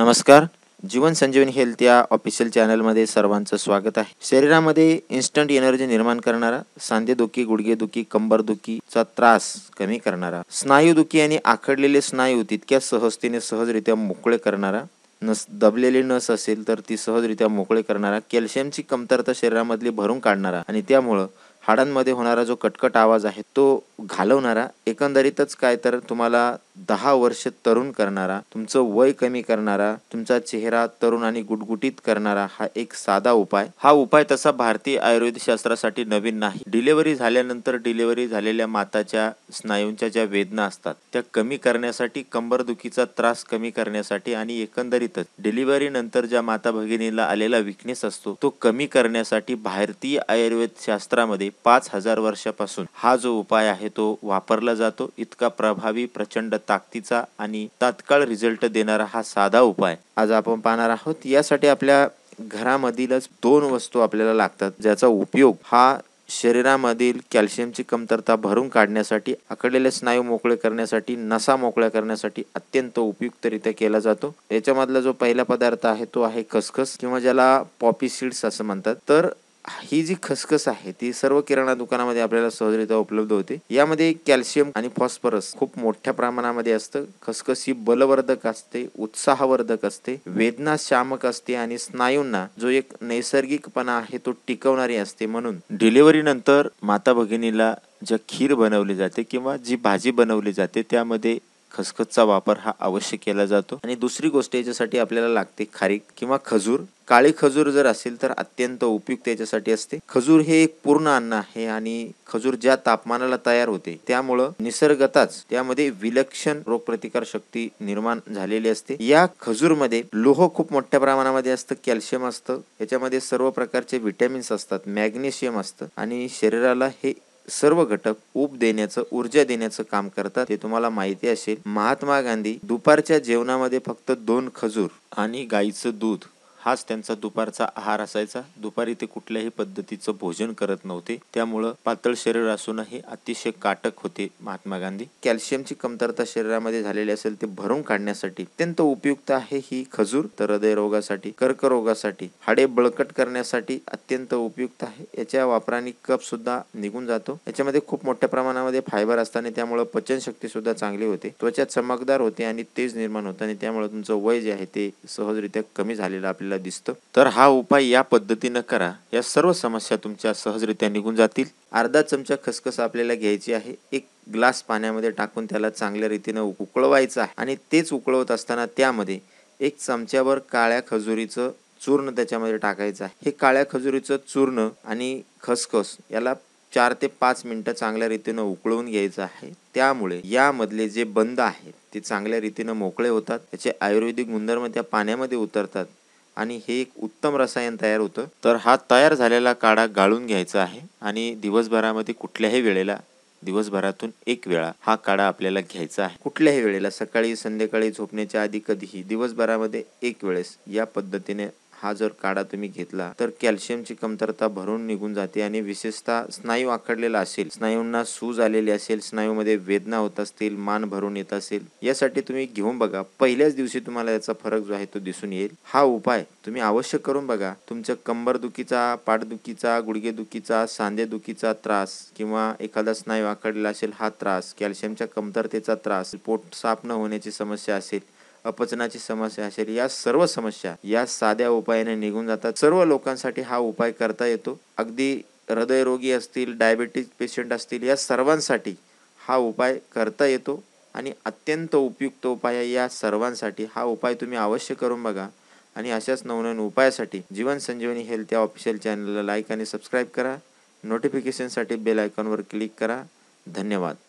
नमस्कार जीवन संजीवनी हेल्थ या ऑफिशियल चॅनलमध्ये सर्वांचं स्वागत आहे शरीरामध्ये इन्स्टंट एनर्जी निर्माण करणारा सांधेदुखी गुडघेदुखी कंबरदुखीचा त्रास कमी करणारा स्नायू दुखी आणि आखडलेले स्नायू तितक्या सहजतेने सहजरित्या मोकळे करणारा नस दबलेली नस असेल तर ती सहजरित्या मोकळे करणारा कॅल्शियमची कमतरता शरीरामधली भरून काढणारा आणि त्यामुळं हाडांमध्ये होणारा जो कटकट आवाज आहे तो घालवणारा एकंदरीतच काय तर तुम्हाला दहा वर्ष तरुण करणारा तुमचं वय कमी करणारा तुमचा चेहरा तरुण आणि गुटगुटीत करणारा हा एक साधा उपाय हा उपाय तसा भारतीय आयुर्वेद शास्त्रासाठी नवीन नाही डिलिव्हरी झाल्यानंतर डिलिव्हरी झालेल्या माताच्या स्नायूंच्या ज्या वेदना असतात त्या कमी करण्यासाठी कंबरदुखीचा त्रास कमी करण्यासाठी आणि एकंदरीतच डिलिव्हरी नंतर ज्या माता भगिनीला आलेला विकनेस असतो तो कमी करण्यासाठी भारतीय आयुर्वेद शास्त्रामध्ये पाच हजार वर्षापासून हा जो उपाय आहे तो वापरला जातो इतका प्रभावी प्रचंड ताकदीचा आणि तात्काळ रिझल्ट देणारा हा साधा उपाय आज आपण पाहणार आहोत यासाठी आपल्या घरामधीलच दोन वस्तू आपल्याला लागतात ज्याचा उपयोग हा शरीरामधील कॅल्शियमची कमतरता भरून काढण्यासाठी आकडलेले स्नायू मोकळे करण्यासाठी नसा मोकळ्या करण्यासाठी अत्यंत उपयुक्तरित्या केला जातो याच्यामधला जो पहिला पदार्थ आहे तो आहे खसखस किंवा ज्याला पॉपी सीड्स असं म्हणतात तर ही जी खसखस आहे ती सर्व किराणा दुकानामध्ये आपल्याला सहजरित्या उपलब्ध होते यामध्ये कॅल्शियम आणि फॉस्फरस खूप मोठ्या प्रमाणामध्ये असतं खसखस ही बलवर्धक असते उत्साहवर्धक असते वेदना शामक असते आणि स्नायूंना जो एक नैसर्गिकपणा आहे तो टिकवणारी असते म्हणून डिलिव्हरी नंतर माता भगिनीला जे खीर बनवली जाते किंवा जी भाजी बनवली जाते त्यामध्ये खसखसचा वापर हा अवश्य केला जातो आणि दुसरी गोष्ट याच्यासाठी आपल्याला लागते खारीक किंवा खजूर काळी खजूर जर असेल तर अत्यंत उपयुक्त याच्यासाठी असते खजूर हे एक पूर्ण अन्न आहे आणि खजूर ज्या तापमानाला तयार होते त्यामुळं निसर्गताच त्यामध्ये विलक्षण रोगप्रतिकार शक्ती निर्माण झालेली असते या खजूरमध्ये लोह खूप मोठ्या प्रमाणामध्ये असतं कॅल्शियम असतं याच्यामध्ये सर्व प्रकारचे व्हिटॅमिन्स असतात मॅग्नेशियम असतं आणि शरीराला हे सर्व घटक उप देण्याचं ऊर्जा देण्याचं काम करतात हे तुम्हाला माहिती असेल महात्मा गांधी दुपारच्या जेवणामध्ये फक्त दोन खजूर आणि गाईचं दूध हाच त्यांचा दुपारचा आहार असायचा दुपारी ते कुठल्याही पद्धतीचं भोजन करत नव्हते त्यामुळं पातळ शरीर असूनही अतिशय काटक होते महात्मा गांधी कॅल्शियमची कमतरता शरीरामध्ये झालेली असेल ते भरून काढण्यासाठी अत्यंत उपयुक्त आहे ही खजूर तर हृदयरोगासाठी कर्करोगासाठी हाडे बळकट करण्यासाठी अत्यंत उपयुक्त आहे याच्या वापराने कप सुद्धा निघून जातो याच्यामध्ये खूप मोठ्या प्रमाणामध्ये फायबर असताना त्यामुळे पचनशक्ती सुद्धा चांगली होते त्वचा चमकदार होते आणि तेज निर्माण होतं आणि त्यामुळे तुमचं वय जे आहे ते सहजरित्या कमी झालेलं आपल्याला आपल्याला दिसतं तर हा उपाय या पद्धतीनं करा या सर्व समस्या तुमच्या सहजरित्या निघून जातील अर्धा चमचा खसखस आपल्याला घ्यायची आहे एक ग्लास पाण्यामध्ये टाकून त्याला चांगल्या रीतीनं उकळवायचं आहे आणि तेच उकळवत असताना त्यामध्ये एक चमच्यावर काळ्या खजुरीचं चूर्ण त्याच्यामध्ये टाकायचं आहे हे काळ्या खजुरीचं चूर्ण आणि खसखस याला चार ते पाच मिनटं चांगल्या रीतीनं उकळवून घ्यायचं आहे त्यामुळे यामधले जे बंद आहेत ते चांगल्या रीतीनं मोकळे होतात त्याचे आयुर्वेदिक गुणधर्म त्या पाण्यामध्ये उतरतात आणि हे एक उत्तम रसायन तयार होतं तर हा तयार झालेला काढा गाळून घ्यायचा आहे आणि दिवसभरामध्ये कुठल्याही वेळेला दिवसभरातून एक वेळा हा काढा आपल्याला घ्यायचा आहे कुठल्याही वेळेला सकाळी संध्याकाळी झोपण्याच्या आधी कधीही दिवसभरामध्ये एक वेळेस या पद्धतीने हा जर काढा तुम्ही घेतला तर कॅल्शियमची कमतरता भरून निघून जाते आणि विशेषतः स्नायू आखडलेला असेल स्नायूंना सूज आलेली असेल स्नायूमध्ये वेदना होत असतील मान भरून येत असेल यासाठी तुम्ही घेऊन बघा पहिल्याच दिवशी तुम्हाला याचा फरक जो आहे तो दिसून येईल हा उपाय तुम्ही अवश्य करून बघा तुमच्या कंबरदुखीचा पाठदुखीचा गुडघेदुखीचा सांधेदुखीचा त्रास किंवा एखादा स्नायू आखडलेला असेल हा त्रास कॅल्शियमच्या कमतरतेचा त्रास पोट साफ न होण्याची समस्या असेल अपचनाची समस्या असेल या सर्व समस्या या साध्या उपायाने निघून जातात सर्व लोकांसाठी हा उपाय करता येतो अगदी हृदयरोगी असतील डायबेटीज पेशंट असतील या सर्वांसाठी हा उपाय करता येतो आणि अत्यंत उपयुक्त उपाय आहे या सर्वांसाठी हा उपाय तुम्ही अवश्य करून बघा आणि अशाच नवनवीन उपायासाठी जीवन संजीवनी हेल्थ या ऑफिशियल चॅनलला लाईक आणि सबस्क्राईब करा नोटिफिकेशनसाठी बेल आयकॉनवर क्लिक करा धन्यवाद